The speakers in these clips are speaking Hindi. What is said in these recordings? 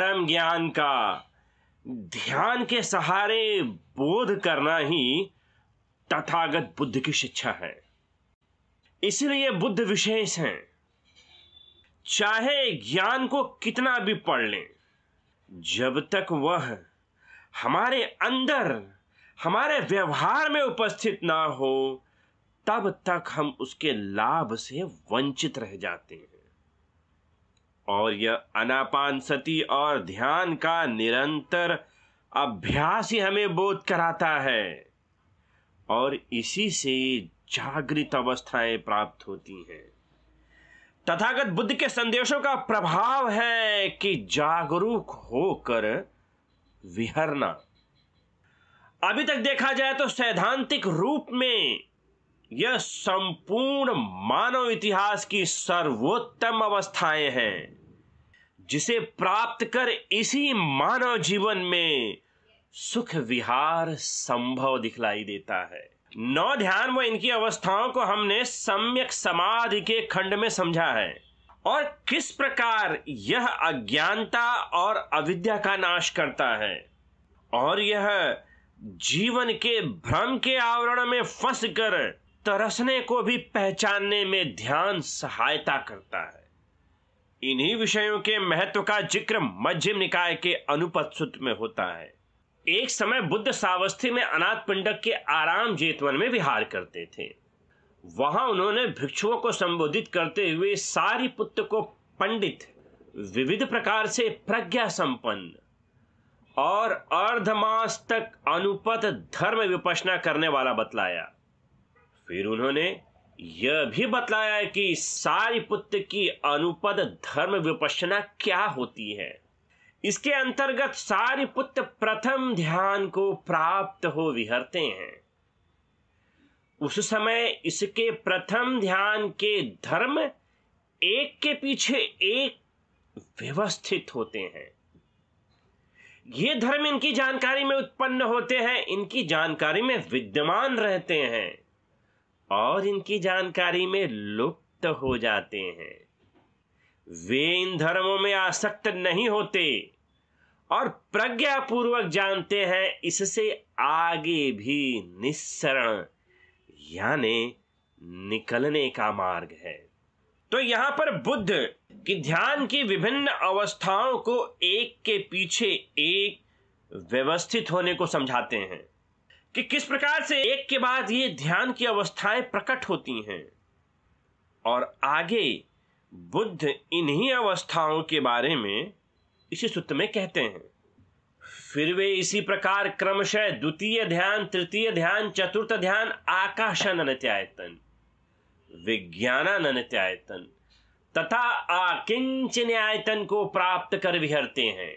परम ज्ञान का ध्यान के सहारे बोध करना ही तथागत बुद्ध की शिक्षा है इसलिए बुद्ध विशेष हैं चाहे ज्ञान को कितना भी पढ़ लें जब तक वह हमारे अंदर हमारे व्यवहार में उपस्थित ना हो तब तक हम उसके लाभ से वंचित रह जाते हैं और यह अनापान सती और ध्यान का निरंतर अभ्यास ही हमें बोध कराता है और इसी से जागृत अवस्थाएं प्राप्त होती हैं तथागत बुद्ध के संदेशों का प्रभाव है कि जागरूक होकर विहरना अभी तक देखा जाए तो सैद्धांतिक रूप में यह संपूर्ण मानव इतिहास की सर्वोत्तम अवस्थाएं हैं जिसे प्राप्त कर इसी मानव जीवन में सुख विहार संभव दिखलाई देता है नौ ध्यान व इनकी अवस्थाओं को हमने सम्यक समाधि के खंड में समझा है और किस प्रकार यह अज्ञानता और अविद्या का नाश करता है और यह जीवन के भ्रम के आवरण में फंस कर तरसने को भी पहचानने में ध्यान सहायता करता है इन्हीं विषयों के महत्व का जिक्र मध्यम निकाय के अनुपत सूत्र में होता है एक समय बुद्ध सावस्थी में अनाथ पिंडक के आराम जेतवन में विहार करते थे वहां उन्होंने भिक्षुओं को संबोधित करते हुए सारी पुत्र को पंडित विविध प्रकार से प्रज्ञा संपन्न और अर्धमास तक अनुपत धर्म विपसना करने वाला बतलाया फिर उन्होंने यह भी बतलाया है कि पुत्र की अनुपद धर्म विपशना क्या होती है इसके अंतर्गत पुत्र प्रथम ध्यान को प्राप्त हो विहरते हैं उस समय इसके प्रथम ध्यान के धर्म एक के पीछे एक व्यवस्थित होते हैं ये धर्म इनकी जानकारी में उत्पन्न होते हैं इनकी जानकारी में विद्यमान रहते हैं और इनकी जानकारी में लुप्त हो जाते हैं वे इन धर्मों में आसक्त नहीं होते और प्रज्ञापूर्वक जानते हैं इससे आगे भी निस्सरण यानी निकलने का मार्ग है तो यहां पर बुद्ध की ध्यान की विभिन्न अवस्थाओं को एक के पीछे एक व्यवस्थित होने को समझाते हैं कि किस प्रकार से एक के बाद ये ध्यान की अवस्थाएं प्रकट होती हैं और आगे बुद्ध इन्हीं अवस्थाओं के बारे में इसी सूत्र में कहते हैं फिर वे इसी प्रकार क्रमशः द्वितीय ध्यान तृतीय ध्यान चतुर्थ ध्यान आकाशानत्यायतन विज्ञानानन्यायतन तथा आकिंचन्यायतन को प्राप्त कर विहरते हैं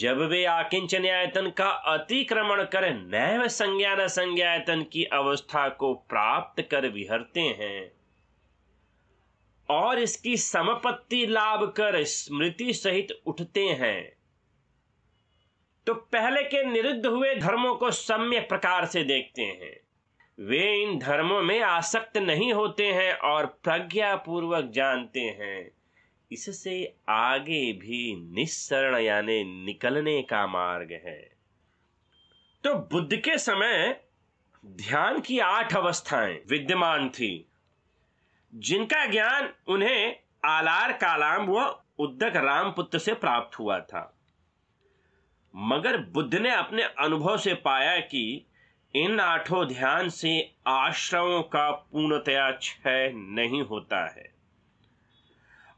जब वे आकिंचन आयतन का अतिक्रमण कर नैव संज्ञान संज्ञायतन की अवस्था को प्राप्त कर विहरते हैं और इसकी समपत्ति लाभ कर स्मृति सहित उठते हैं तो पहले के निरुद्ध हुए धर्मों को सम्य प्रकार से देखते हैं वे इन धर्मों में आसक्त नहीं होते हैं और प्रज्ञापूर्वक जानते हैं इससे आगे भी निस्सरण यानी निकलने का मार्ग है तो बुद्ध के समय ध्यान की आठ अवस्थाएं विद्यमान थी जिनका ज्ञान उन्हें आलार कालाम व उद्दक रामपुत्र से प्राप्त हुआ था मगर बुद्ध ने अपने अनुभव से पाया कि इन आठों ध्यान से आश्रमों का पूर्णतया क्षय नहीं होता है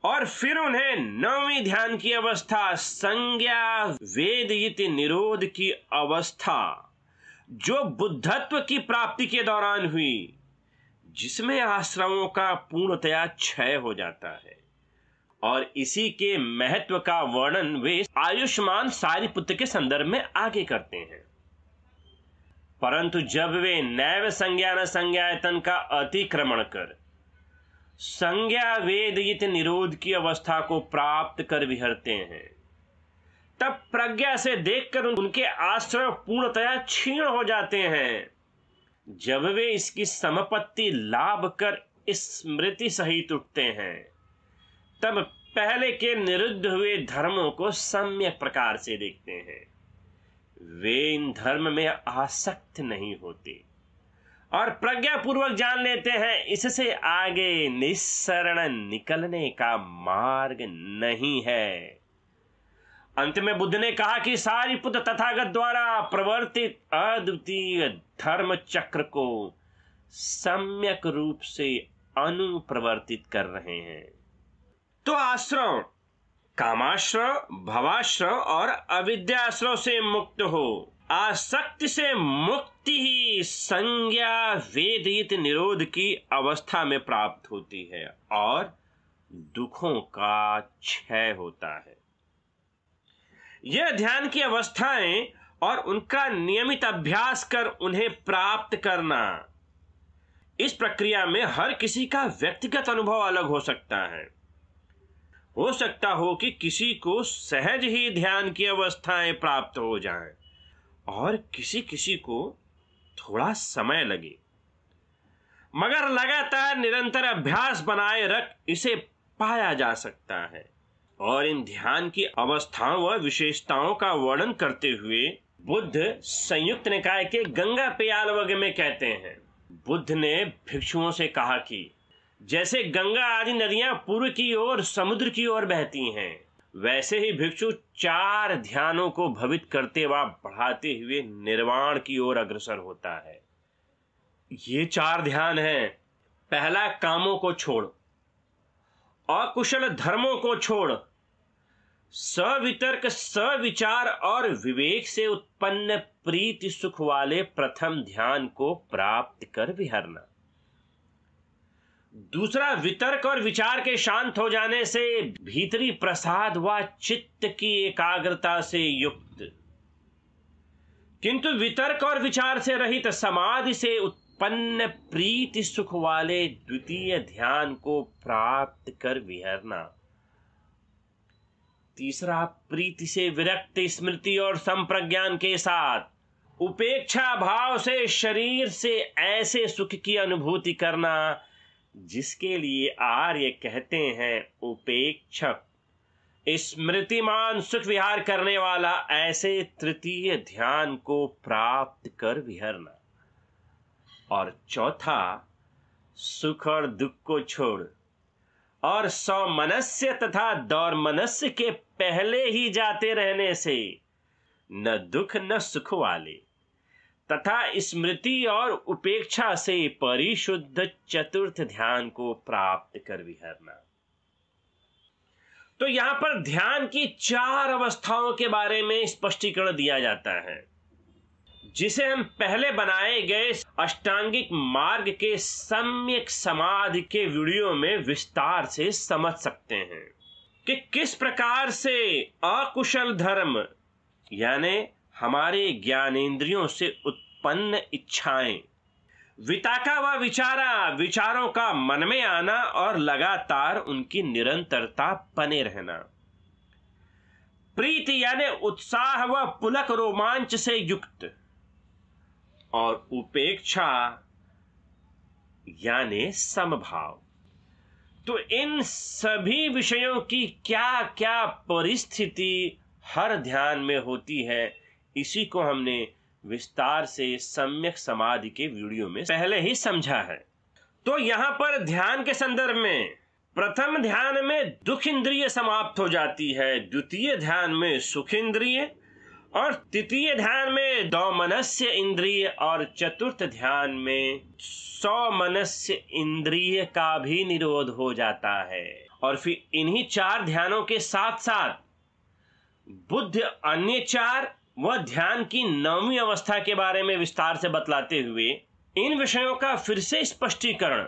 और फिर उन्हें नौवीं ध्यान की अवस्था संज्ञा वेद निरोध की अवस्था जो बुद्धत्व की प्राप्ति के दौरान हुई जिसमें आश्रमों का पूर्णतया क्षय हो जाता है और इसी के महत्व का वर्णन वे आयुष्मान सारी पुत्र के संदर्भ में आगे करते हैं परंतु जब वे नैव संज्ञान संज्ञातन का अतिक्रमण कर संज्ञा वेद युत निरोध की अवस्था को प्राप्त कर विहरते हैं तब प्रज्ञा से देखकर उनके आश्रय पूर्णतया क्षीण हो जाते हैं जब वे इसकी समपत्ति लाभ कर स्मृति सहित उठते हैं तब पहले के निरुद्ध हुए धर्मों को सम्यक प्रकार से देखते हैं वे इन धर्म में आसक्त नहीं होते और प्रज्ञापूर्वक जान लेते हैं इससे आगे निस्सरण निकलने का मार्ग नहीं है अंत में बुद्ध ने कहा कि सारी पुत्र तथागत द्वारा प्रवर्तित अद्वितीय धर्म चक्र को सम्यक रूप से अनुप्रवर्तित कर रहे हैं तो आश्रम कामाश्रम भवाश्रम और अविद्याश्रम से मुक्त हो आसक्ति से मुक्ति ही संज्ञा वेदित निरोध की अवस्था में प्राप्त होती है और दुखों का क्षय होता है यह ध्यान की अवस्थाएं और उनका नियमित अभ्यास कर उन्हें प्राप्त करना इस प्रक्रिया में हर किसी का व्यक्तिगत अनुभव अलग हो सकता है हो सकता हो कि किसी को सहज ही ध्यान की अवस्थाएं प्राप्त हो जाएं। और किसी किसी को थोड़ा समय लगे मगर लगातार निरंतर अभ्यास बनाए रख इसे पाया जा सकता है और इन ध्यान की अवस्थाओं व विशेषताओं का वर्णन करते हुए बुद्ध संयुक्त निकाय के गंगा पियाल वर्ग में कहते हैं बुद्ध ने भिक्षुओं से कहा कि जैसे गंगा आदि नदियां पूर्व की ओर समुद्र की ओर बहती हैं वैसे ही भिक्षु चार ध्यानों को भवित करते व बढ़ाते हुए निर्वाण की ओर अग्रसर होता है ये चार ध्यान है पहला कामों को छोड़ अकुशल धर्मों को छोड़ सवितर्क सविचार और विवेक से उत्पन्न प्रीति सुख वाले प्रथम ध्यान को प्राप्त कर विहरना दूसरा वितर्क और विचार के शांत हो जाने से भीतरी प्रसाद व चित्त की एकाग्रता से युक्त किंतु वितर्क और विचार से रहित समाधि से उत्पन्न प्रीति सुख वाले द्वितीय ध्यान को प्राप्त कर विहरना तीसरा प्रीति से विरक्त स्मृति और संप्रज्ञान के साथ उपेक्षा भाव से शरीर से ऐसे सुख की अनुभूति करना जिसके लिए आर्य कहते हैं उपेक्षक स्मृतिमान सुख विहार करने वाला ऐसे तृतीय ध्यान को प्राप्त कर विहरना और चौथा सुख और दुख को छोड़ और सौमनस्य तथा दौर मनस्य के पहले ही जाते रहने से न दुख न सुख वाले तथा स्मृति और उपेक्षा से परिशुद्ध चतुर्थ ध्यान को प्राप्त कर विहरना तो यहां पर ध्यान की चार अवस्थाओं के बारे में स्पष्टीकरण दिया जाता है जिसे हम पहले बनाए गए अष्टांगिक मार्ग के सम्यक समाधि के वीडियो में विस्तार से समझ सकते हैं कि किस प्रकार से अकुशल धर्म यानी हमारे ज्ञानेन्द्रियों से उत्पन्न इच्छाएं विताका व विचारा विचारों का मन में आना और लगातार उनकी निरंतरता बने रहना प्रीति यानी उत्साह व पुलक रोमांच से युक्त और उपेक्षा यानी समभाव तो इन सभी विषयों की क्या क्या परिस्थिति हर ध्यान में होती है इसी को हमने विस्तार से सम्यक समाधि के वीडियो में पहले ही समझा है तो यहाँ पर ध्यान के संदर्भ में प्रथम ध्यान में दुख इंद्रिय समाप्त हो जाती है द्वितीय ध्यान में सुख इंद्रिय और तृतीय ध्यान में दो मनस्य इंद्रिय और चतुर्थ ध्यान में सौ मनस्य इंद्रिय का भी निरोध हो जाता है और फिर इन्हीं चार ध्यानों के साथ साथ बुद्ध अन्य चार वह ध्यान की नौवीं अवस्था के बारे में विस्तार से बतलाते हुए इन विषयों का फिर से स्पष्टीकरण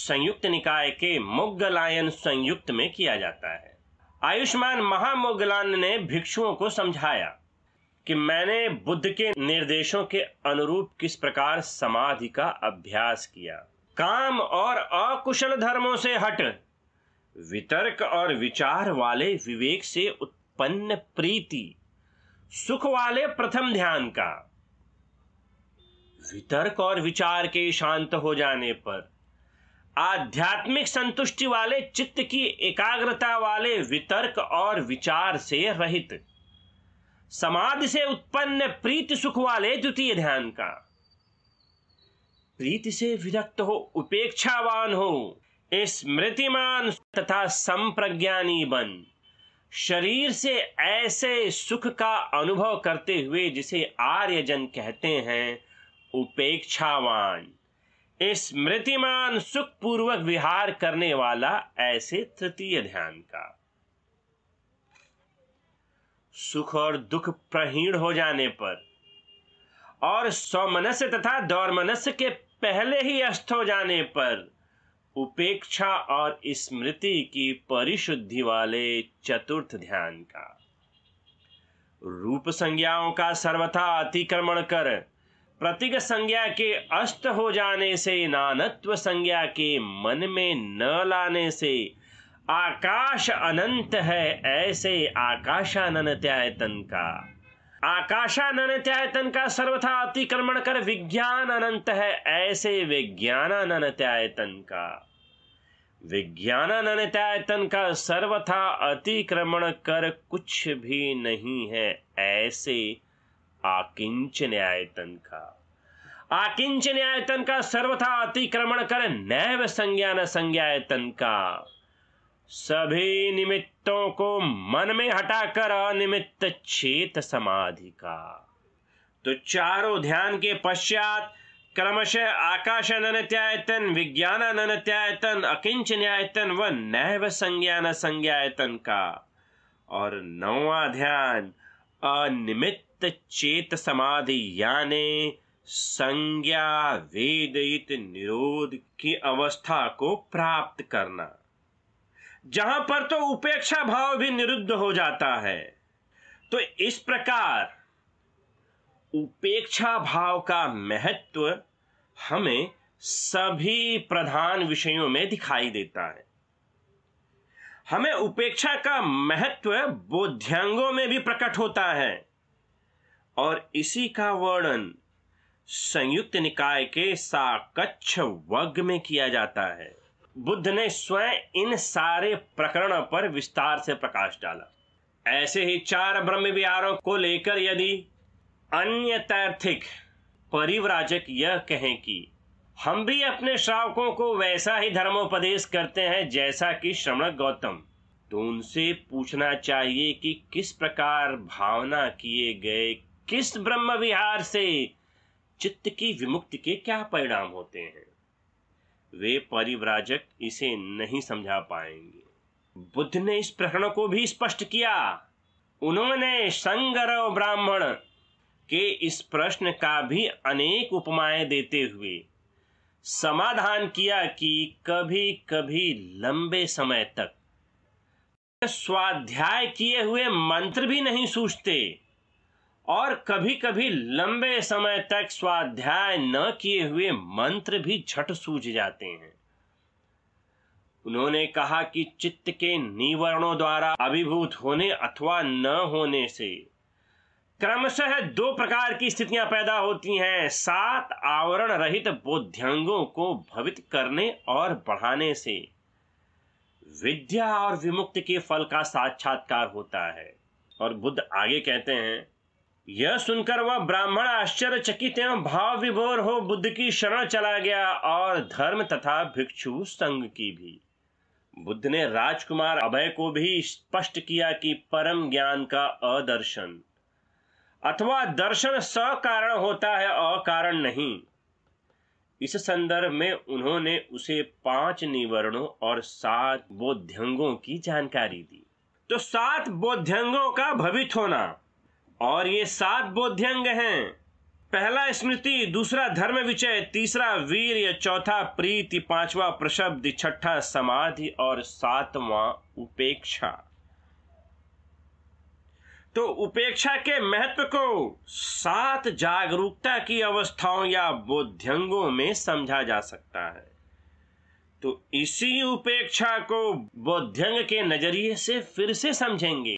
संयुक्त निकाय के मुगलायन संयुक्त में किया जाता है आयुष्मान महामोगलान ने भिक्षुओं को समझाया कि मैंने बुद्ध के निर्देशों के अनुरूप किस प्रकार समाधि का अभ्यास किया काम और अकुशल धर्मों से हट वितर्क और विचार वाले विवेक से उत्पन्न प्रीति सुख वाले प्रथम ध्यान का वितर्क और विचार के शांत हो जाने पर आध्यात्मिक संतुष्टि वाले चित्त की एकाग्रता वाले वितर्क और विचार से रहित समाधि से उत्पन्न प्रीति सुख वाले द्वितीय ध्यान का प्रीति से विरक्त हो उपेक्षावान हो स्मृतिमान तथा संप्रज्ञानी बन शरीर से ऐसे सुख का अनुभव करते हुए जिसे आर्यजन कहते हैं उपेक्षावान स्मृतिमान सुखपूर्वक विहार करने वाला ऐसे तृतीय ध्यान का सुख और दुख प्रहीण हो जाने पर और सौमनस्य तथा मनस्य के पहले ही अस्त हो जाने पर उपेक्षा और स्मृति की परिशुद्धि वाले चतुर्थ ध्यान का रूप संज्ञाओं का सर्वथा अतिक्रमण कर प्रतीक संज्ञा के अष्ट हो जाने से नानत्व संज्ञा के मन में न लाने से आकाश अनंत है ऐसे त्यायतन का त्यायतन का सर्वथा अतिक्रमण कर विज्ञान अनंत है ऐसे विज्ञानाननत्यायतन का विज्ञानानतायतन का सर्वथा अतिक्रमण कर कुछ भी नहीं है ऐसे आकिंच न्यायतन का आकिंच न्यायतन का सर्वथा अतिक्रमण कर नैव संज्ञान संज्ञायतन का सभी निमित्तों को मन में हटाकर अनिमित्त चेत समाधि का तो चारों ध्यान के पश्चात क्रमश आकाश अनन्यायतन विज्ञान अनन्यायतन अकिंच न्यायतन व नैव संज्ञान संज्ञायतन का और नौवा ध्यान अनिमित्त चेत समाधि यानी संज्ञा वेदित निरोध की अवस्था को प्राप्त करना जहां पर तो उपेक्षा भाव भी निरुद्ध हो जाता है तो इस प्रकार उपेक्षा भाव का महत्व हमें सभी प्रधान विषयों में दिखाई देता है हमें उपेक्षा का महत्व बोध्यांगों में भी प्रकट होता है और इसी का वर्णन संयुक्त निकाय के साकच्छ वग में किया जाता है बुद्ध ने स्वयं इन सारे प्रकरणों पर विस्तार से प्रकाश डाला ऐसे ही चार ब्रह्म विहारों को लेकर यदि अन्यतार्थिक परिव्राजक यह कहें कि हम भी अपने श्रावकों को वैसा ही धर्मोपदेश करते हैं जैसा कि श्रवण गौतम तो उनसे पूछना चाहिए कि किस प्रकार भावना किए गए किस ब्रह्म विहार से चित्त की विमुक्ति के क्या परिणाम होते हैं वे परिव्राजक इसे नहीं समझा पाएंगे बुद्ध ने इस प्रकरण को भी स्पष्ट किया उन्होंने संगरव ब्राह्मण के इस प्रश्न का भी अनेक उपमाएं देते हुए समाधान किया कि कभी कभी लंबे समय तक स्वाध्याय किए हुए मंत्र भी नहीं सूझते और कभी कभी लंबे समय तक स्वाध्याय न किए हुए मंत्र भी झट सूझ जाते हैं उन्होंने कहा कि चित्त के निवरणों द्वारा अभिभूत होने अथवा न होने से क्रमशः दो प्रकार की स्थितियां पैदा होती हैं सात आवरण रहित बोध्यंगों को भवित करने और बढ़ाने से विद्या और विमुक्ति के फल का साक्षात्कार होता है और बुद्ध आगे कहते हैं यह सुनकर वह ब्राह्मण आश्चर्यचकित एवं भाव विभोर हो बुद्ध की शरण चला गया और धर्म तथा भिक्षु संघ की भी बुद्ध ने राजकुमार अभय को भी स्पष्ट किया कि परम ज्ञान का अदर्शन अथवा दर्शन सकारण होता है अकारण नहीं इस संदर्भ में उन्होंने उसे पांच निवरणों और सात बोध्यंगों की जानकारी दी तो सात बोध्यंगों का भवित होना और ये सात बोध्यंग हैं पहला स्मृति दूसरा धर्म विचय तीसरा वीर चौथा प्रीति पांचवा प्रशब्द छठा समाधि और सातवां उपेक्षा तो उपेक्षा के महत्व को सात जागरूकता की अवस्थाओं या बोध्यंगों में समझा जा सकता है तो इसी उपेक्षा को बोध्यंग के नजरिए से फिर से समझेंगे